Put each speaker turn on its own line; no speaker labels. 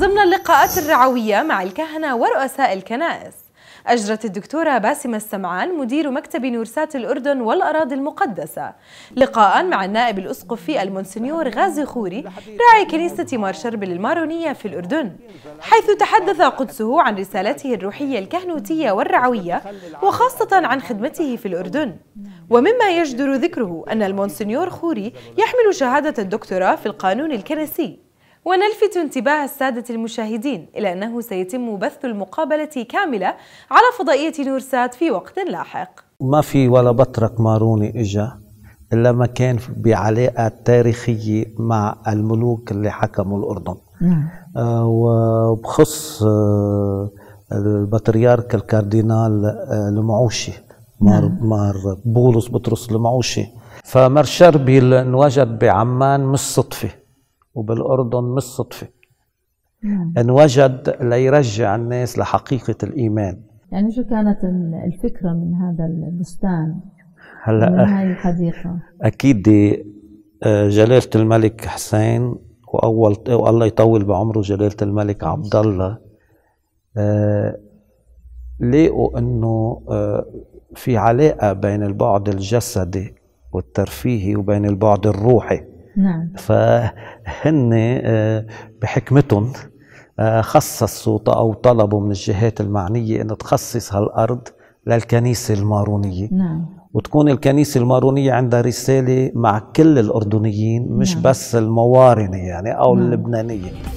ضمن اللقاءات الرعوية مع الكهنة ورؤساء الكنائس أجرت الدكتورة باسمة السمعان مدير مكتب نورسات الأردن والأراضي المقدسة لقاء مع النائب الأسقفي المونسنيور غازي خوري راعي كنيسة مار شربل المارونية في الأردن حيث تحدث قدسه عن رسالته الروحية الكهنوتية والرعوية وخاصة عن خدمته في الأردن ومما يجدر ذكره أن المونسنيور خوري يحمل شهادة الدكتوراه في القانون الكنسي ونلفت انتباه السادة المشاهدين إلى أنه سيتم بث المقابلة كاملة على فضائية نورسات في وقت لاحق
ما في ولا بطرق ماروني إجا إلا ما كان بعلاقة تاريخية مع الملوك اللي حكموا الأردن نعم. آه وبخص آه البطريرك الكاردينال آه المعوشي مار, نعم. مار بولس بطرس المعوشي فمر شربي اللي انوجد بعمان مش صدفه وبالأردن مش صدفة نعم. إن وجد ليرجع الناس لحقيقة الإيمان
يعني شو كانت الفكرة من هذا البستان هلا من هاي الحديقة
أكيد آه، جلالة الملك حسين وأول الله يطول بعمره جلالة الملك عبد الله آه، لقوا إنه آه، في علاقة بين البعد الجسدي والترفيهي وبين البعد الروحي نعم فهن آه، بحكمتهم آه، خصصوا او طلبوا من الجهات المعنيه انه تخصص هالارض للكنيسه المارونيه نعم وتكون الكنيسة المارونية عندها رسالة مع كل الأردنيين مش نعم. بس الموارنة يعني أو نعم. اللبنانية